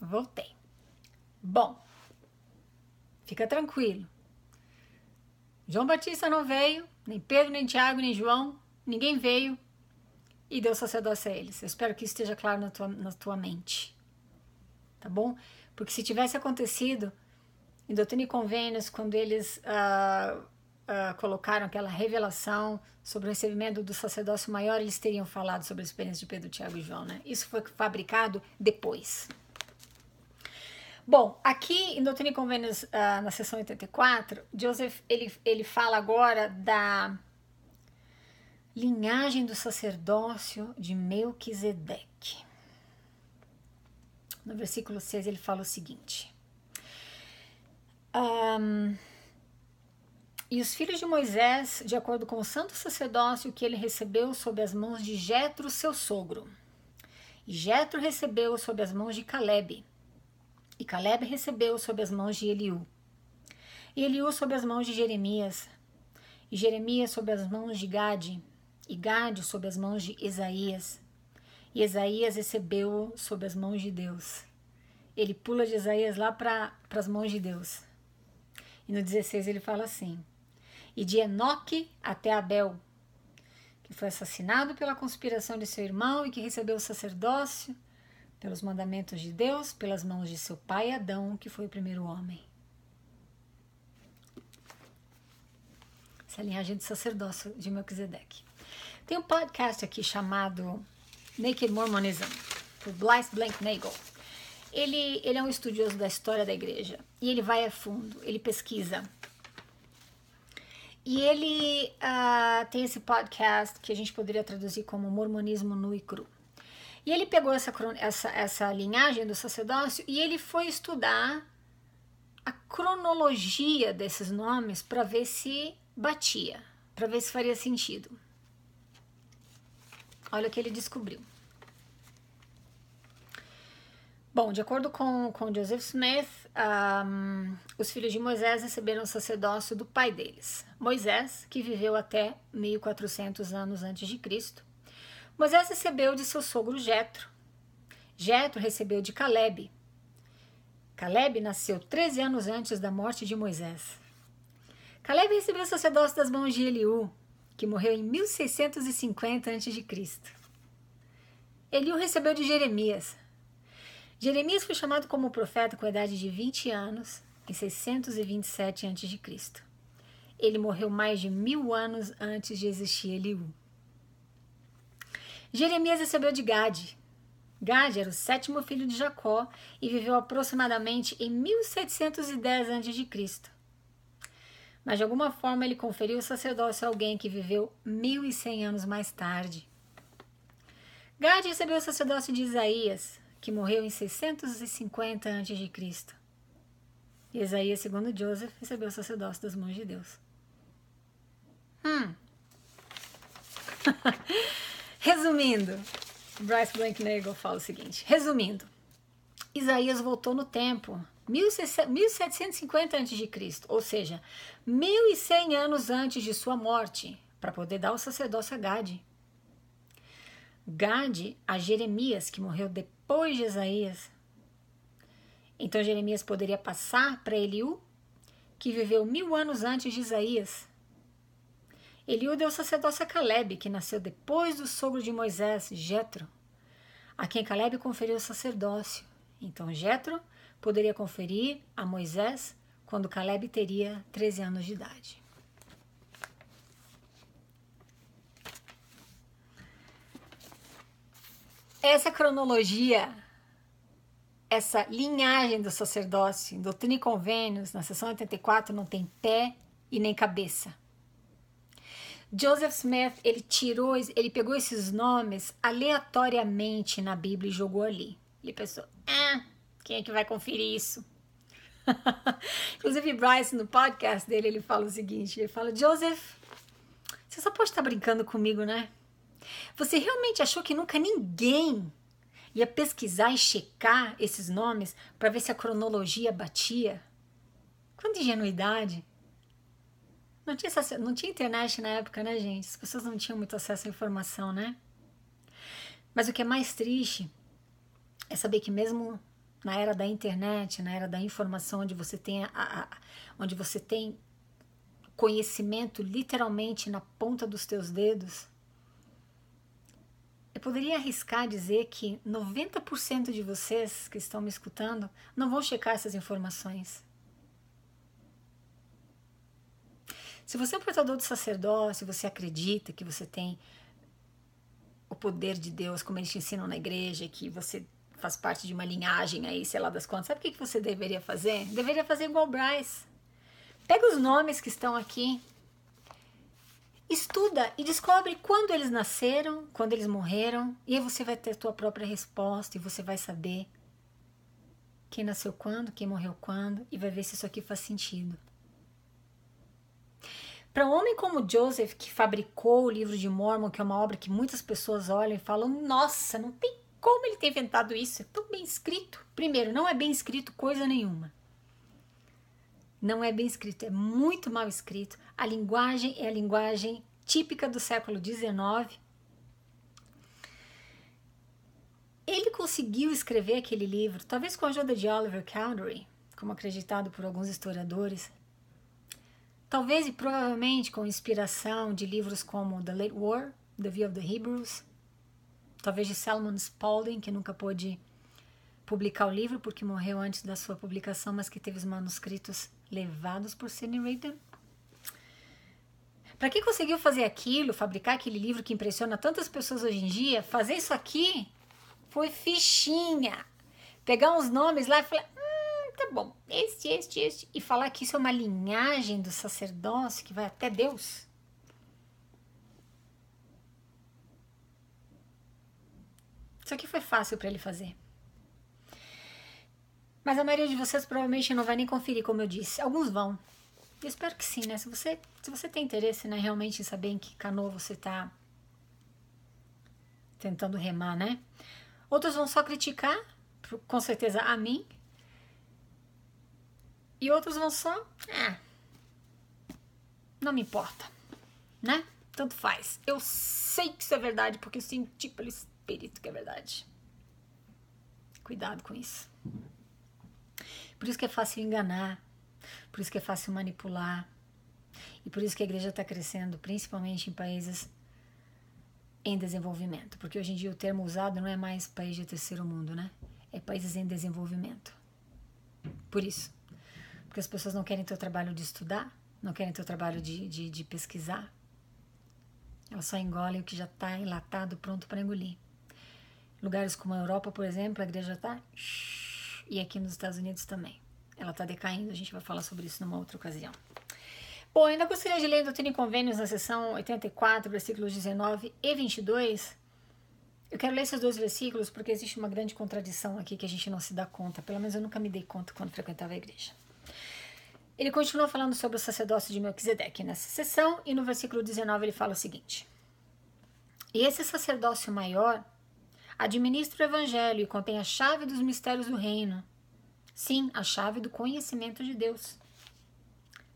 Voltei. Bom, fica tranquilo. João Batista não veio, nem Pedro, nem Tiago, nem João, ninguém veio e deu sacerdócio a eles. Eu espero que isso esteja claro na tua, na tua mente. Tá bom? Porque se tivesse acontecido em Doutrina e Convênios, quando eles ah, ah, colocaram aquela revelação sobre o recebimento do sacerdócio maior, eles teriam falado sobre a experiência de Pedro, Tiago e João, né? Isso foi fabricado depois. Bom, aqui em Doutrina e Convênios, uh, na sessão 84, Joseph ele, ele fala agora da linhagem do sacerdócio de Melquisedeque. No versículo 6 ele fala o seguinte: um, E os filhos de Moisés, de acordo com o santo sacerdócio que ele recebeu sob as mãos de Jetro, seu sogro. E Jetro recebeu sob as mãos de Caleb e Caleb recebeu sob as mãos de Eliú. E Eliú sob as mãos de Jeremias. E Jeremias sob as mãos de Gade. E Gade sob as mãos de Isaías. E Isaías recebeu sob as mãos de Deus. Ele pula de Isaías lá para as mãos de Deus. E no 16 ele fala assim: E de Enoque até Abel, que foi assassinado pela conspiração de seu irmão e que recebeu o sacerdócio pelos mandamentos de Deus, pelas mãos de seu pai Adão, que foi o primeiro homem. Essa é a linhagem de sacerdócio de Melquisedeque. Tem um podcast aqui chamado Naked Mormonism, por Blythe Blank Nagel. Ele, ele é um estudioso da história da igreja e ele vai a fundo, ele pesquisa. E ele uh, tem esse podcast que a gente poderia traduzir como Mormonismo Nu e Cru. E ele pegou essa, essa, essa linhagem do sacerdócio e ele foi estudar a cronologia desses nomes para ver se batia, para ver se faria sentido. Olha o que ele descobriu. Bom, de acordo com, com Joseph Smith, um, os filhos de Moisés receberam o sacerdócio do pai deles, Moisés, que viveu até 1400 anos antes de Cristo, Moisés recebeu de seu sogro Jetro. Jetro recebeu de Caleb. Caleb nasceu 13 anos antes da morte de Moisés. Caleb recebeu o sacerdócio das mãos de Eliú, que morreu em 1650 a.C. Eliú recebeu de Jeremias. Jeremias foi chamado como profeta com a idade de 20 anos, em 627 a.C. Ele morreu mais de mil anos antes de existir Eliú. Jeremias recebeu de Gade. Gade era o sétimo filho de Jacó e viveu aproximadamente em 1710 a.C. Mas de alguma forma ele conferiu o sacerdócio a alguém que viveu 1100 anos mais tarde. Gade recebeu o sacerdócio de Isaías, que morreu em 650 a.C. E Isaías, segundo Joseph, recebeu o sacerdócio das mãos de Deus. Hum. Resumindo, Bryce Nagel fala o seguinte: resumindo, Isaías voltou no tempo, 1750 a.C., ou seja, 1100 anos antes de sua morte, para poder dar o sacerdócio a Gade. Gade a Jeremias, que morreu depois de Isaías. Então Jeremias poderia passar para Eliú, que viveu mil anos antes de Isaías é deu sacerdócio a Caleb, que nasceu depois do sogro de Moisés, Jetro, a quem Caleb conferiu o sacerdócio. Então Jetro poderia conferir a Moisés quando Caleb teria 13 anos de idade. Essa cronologia, essa linhagem do sacerdócio, doutrina e convênios, na sessão 84, não tem pé e nem cabeça. Joseph Smith, ele tirou, ele pegou esses nomes aleatoriamente na Bíblia e jogou ali. Ele pensou, ah, quem é que vai conferir isso? Inclusive, Bryce, no podcast dele, ele fala o seguinte, ele fala, Joseph, você só pode estar brincando comigo, né? Você realmente achou que nunca ninguém ia pesquisar e checar esses nomes para ver se a cronologia batia? Quanta ingenuidade! Não tinha, não tinha internet na época, né, gente? As pessoas não tinham muito acesso à informação, né? Mas o que é mais triste é saber que mesmo na era da internet, na era da informação, onde você tem, a, a, onde você tem conhecimento literalmente na ponta dos teus dedos, eu poderia arriscar dizer que 90% de vocês que estão me escutando não vão checar essas informações. Se você é um portador do sacerdócio, você acredita que você tem o poder de Deus, como eles te ensinam na igreja, que você faz parte de uma linhagem aí, sei lá das contas, sabe o que você deveria fazer? Deveria fazer igual o Bryce. Pega os nomes que estão aqui, estuda e descobre quando eles nasceram, quando eles morreram, e aí você vai ter a tua própria resposta e você vai saber quem nasceu quando, quem morreu quando, e vai ver se isso aqui faz sentido. Para um homem como Joseph, que fabricou o livro de Mormon, que é uma obra que muitas pessoas olham e falam: nossa, não tem como ele ter inventado isso, é tão bem escrito. Primeiro, não é bem escrito coisa nenhuma. Não é bem escrito, é muito mal escrito. A linguagem é a linguagem típica do século XIX. Ele conseguiu escrever aquele livro, talvez com a ajuda de Oliver Cowdery, como acreditado por alguns historiadores, talvez e provavelmente com inspiração de livros como The Late War, The View of the Hebrews, talvez de Salomon Spaulding, que nunca pôde publicar o livro porque morreu antes da sua publicação, mas que teve os manuscritos levados por Sidney Reader. Para quem conseguiu fazer aquilo, fabricar aquele livro que impressiona tantas pessoas hoje em dia, fazer isso aqui foi fichinha. Pegar uns nomes lá e falar: tá bom, este, este, este, e falar que isso é uma linhagem do sacerdócio que vai até Deus? Isso aqui foi fácil para ele fazer. Mas a maioria de vocês provavelmente não vai nem conferir, como eu disse. Alguns vão. Eu espero que sim, né? Se você, se você tem interesse né, realmente em saber em que canoa você está tentando remar, né? Outros vão só criticar, com certeza a mim, e outros vão só. É, não me importa, né? Tanto faz. Eu sei que isso é verdade porque eu senti pelo espírito que é verdade. Cuidado com isso. Por isso que é fácil enganar, por isso que é fácil manipular. E por isso que a igreja está crescendo, principalmente em países em desenvolvimento. Porque hoje em dia o termo usado não é mais país de terceiro mundo, né? É países em desenvolvimento. Por isso. Porque as pessoas não querem ter o trabalho de estudar, não querem ter o trabalho de, de, de pesquisar. Elas só engolem o que já está enlatado, pronto para engolir. Lugares como a Europa, por exemplo, a igreja está. E aqui nos Estados Unidos também. Ela está decaindo, a gente vai falar sobre isso numa outra ocasião. Bom, ainda gostaria de ler Doutrina e Convênios na seção 84, versículos 19 e 22. Eu quero ler esses dois versículos porque existe uma grande contradição aqui que a gente não se dá conta. Pelo menos eu nunca me dei conta quando frequentava a igreja. Ele continua falando sobre o sacerdócio de Melquisedeque nessa sessão, e no versículo 19 ele fala o seguinte: E esse sacerdócio maior administra o evangelho e contém a chave dos mistérios do reino. Sim, a chave do conhecimento de Deus.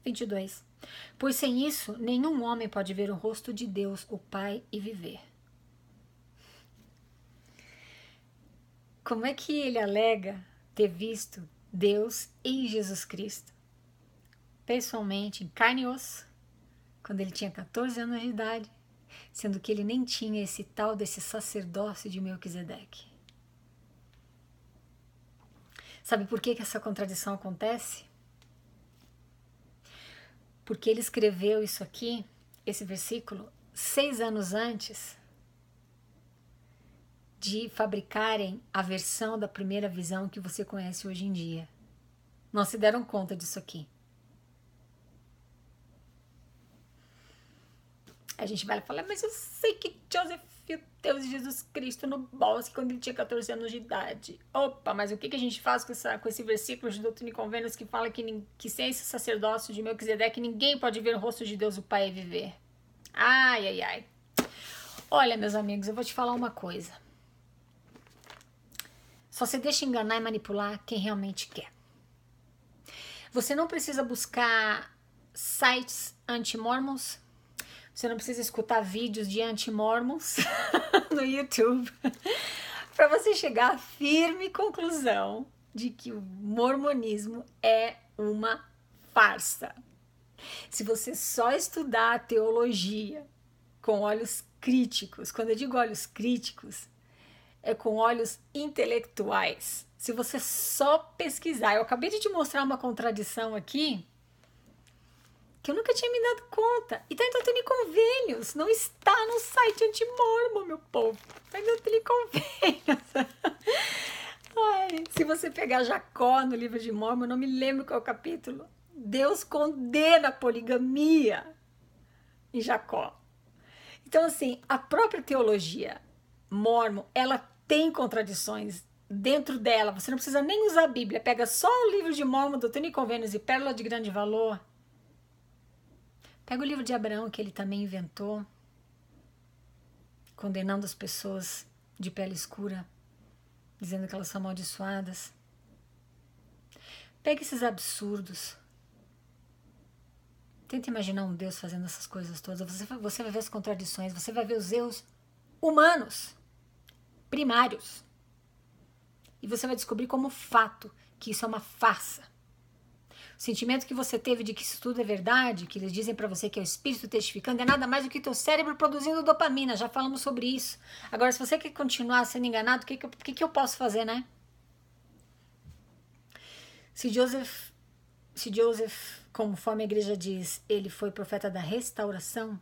22. Pois sem isso, nenhum homem pode ver o rosto de Deus, o Pai, e viver. Como é que ele alega ter visto Deus em Jesus Cristo? pessoalmente em carne e osso quando ele tinha 14 anos de idade, sendo que ele nem tinha esse tal desse sacerdócio de Melquisedeque. Sabe por que, que essa contradição acontece? Porque ele escreveu isso aqui, esse versículo, seis anos antes de fabricarem a versão da primeira visão que você conhece hoje em dia. Não se deram conta disso aqui. A gente vai falar, é, mas eu sei que Joseph o Deus Jesus Cristo no bosque quando ele tinha 14 anos de idade. Opa, mas o que, que a gente faz com, essa, com esse versículo de Doutrina e que fala que, que sem esse sacerdócio de Melquisedeque ninguém pode ver o rosto de Deus o Pai e viver? Ai, ai, ai. Olha, meus amigos, eu vou te falar uma coisa. Só se deixa enganar e manipular quem realmente quer. Você não precisa buscar sites anti-mormons você não precisa escutar vídeos de anti-mormons no YouTube para você chegar à firme conclusão de que o mormonismo é uma farsa. Se você só estudar a teologia com olhos críticos, quando eu digo olhos críticos, é com olhos intelectuais. Se você só pesquisar, eu acabei de te mostrar uma contradição aqui que eu nunca tinha me dado conta. E tá em Totuni Convênios, não está no site antimormo, meu povo. Tá em Totuni Convênios. Ai, se você pegar Jacó no livro de Mormon, eu não me lembro qual é o capítulo. Deus condena a poligamia em Jacó. Então, assim, a própria teologia mormon, ela tem contradições dentro dela. Você não precisa nem usar a Bíblia. Pega só o livro de Mormon, Doutrina e Convênios e Pérola de Grande Valor Pega o livro de Abraão que ele também inventou, condenando as pessoas de pele escura, dizendo que elas são amaldiçoadas. Pega esses absurdos. Tenta imaginar um Deus fazendo essas coisas todas. Você, você vai ver as contradições, você vai ver os erros humanos, primários. E você vai descobrir como fato que isso é uma farsa. O sentimento que você teve de que isso tudo é verdade, que eles dizem para você que é o espírito testificando, é nada mais do que teu cérebro produzindo dopamina. Já falamos sobre isso. Agora, se você quer continuar sendo enganado, o que, que, que eu posso fazer, né? Se Joseph, se Joseph, conforme a igreja diz, ele foi profeta da restauração,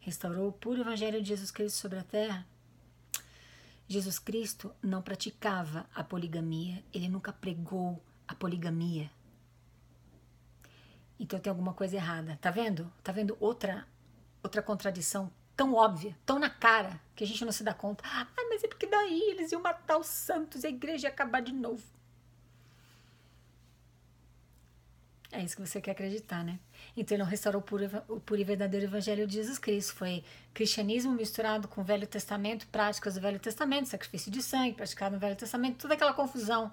restaurou o puro evangelho de Jesus Cristo sobre a terra. Jesus Cristo não praticava a poligamia, ele nunca pregou a poligamia. Então tem alguma coisa errada. Tá vendo? Tá vendo outra outra contradição tão óbvia, tão na cara, que a gente não se dá conta. Ah, mas é porque daí eles iam matar os santos e a igreja ia acabar de novo. É isso que você quer acreditar, né? Então ele não restaurou o puro, o puro e verdadeiro evangelho de Jesus Cristo. Foi cristianismo misturado com o Velho Testamento, práticas do Velho Testamento, sacrifício de sangue praticado no Velho Testamento, toda aquela confusão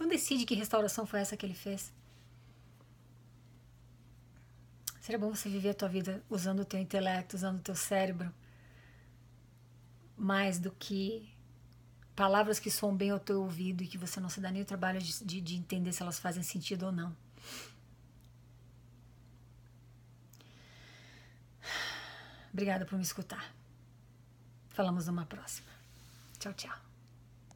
então decide que restauração foi essa que ele fez. Seria bom você viver a tua vida usando o teu intelecto, usando o teu cérebro, mais do que palavras que soam bem ao teu ouvido e que você não se dá nem o trabalho de, de, de entender se elas fazem sentido ou não. Obrigada por me escutar. Falamos numa próxima. Tchau, tchau.